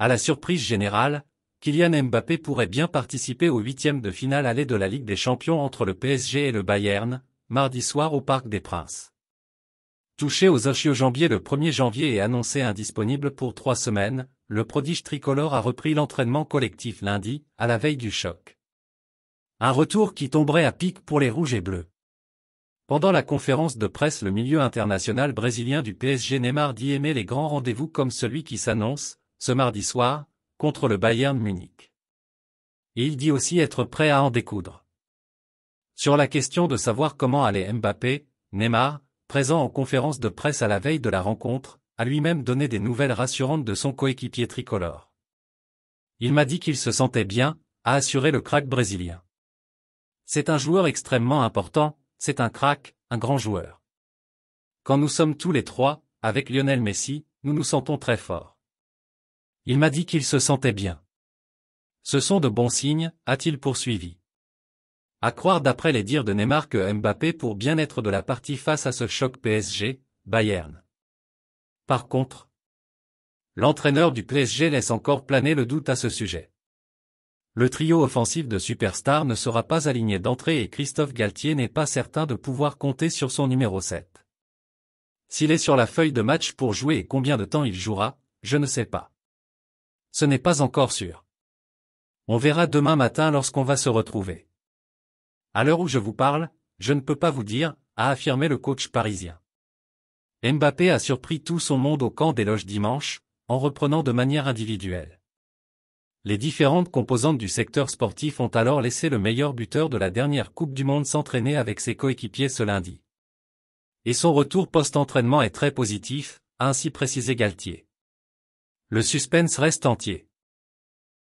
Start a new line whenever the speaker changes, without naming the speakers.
À la surprise générale, Kylian Mbappé pourrait bien participer au huitième de finale aller de la Ligue des Champions entre le PSG et le Bayern, mardi soir au Parc des Princes. Touché aux jambiers le 1er janvier et annoncé indisponible pour trois semaines, le prodige tricolore a repris l'entraînement collectif lundi, à la veille du choc. Un retour qui tomberait à pic pour les rouges et bleus. Pendant la conférence de presse, le milieu international brésilien du PSG Neymar dit aimer les grands rendez-vous comme celui qui s'annonce, ce mardi soir, contre le Bayern Munich. Et il dit aussi être prêt à en découdre. Sur la question de savoir comment allait Mbappé, Neymar, présent en conférence de presse à la veille de la rencontre, a lui-même donné des nouvelles rassurantes de son coéquipier tricolore. Il m'a dit qu'il se sentait bien, a assuré le crack brésilien. C'est un joueur extrêmement important, c'est un crack, un grand joueur. Quand nous sommes tous les trois, avec Lionel Messi, nous nous sentons très forts. Il m'a dit qu'il se sentait bien. Ce sont de bons signes, a-t-il poursuivi. À croire d'après les dires de Neymar que Mbappé pour bien être de la partie face à ce choc PSG, Bayern. Par contre, l'entraîneur du PSG laisse encore planer le doute à ce sujet. Le trio offensif de Superstar ne sera pas aligné d'entrée et Christophe Galtier n'est pas certain de pouvoir compter sur son numéro 7. S'il est sur la feuille de match pour jouer et combien de temps il jouera, je ne sais pas. Ce n'est pas encore sûr. On verra demain matin lorsqu'on va se retrouver. À l'heure où je vous parle, je ne peux pas vous dire, a affirmé le coach parisien. Mbappé a surpris tout son monde au camp des loges dimanche, en reprenant de manière individuelle. Les différentes composantes du secteur sportif ont alors laissé le meilleur buteur de la dernière Coupe du Monde s'entraîner avec ses coéquipiers ce lundi. Et son retour post-entraînement est très positif, a ainsi précisé Galtier. Le suspense reste entier.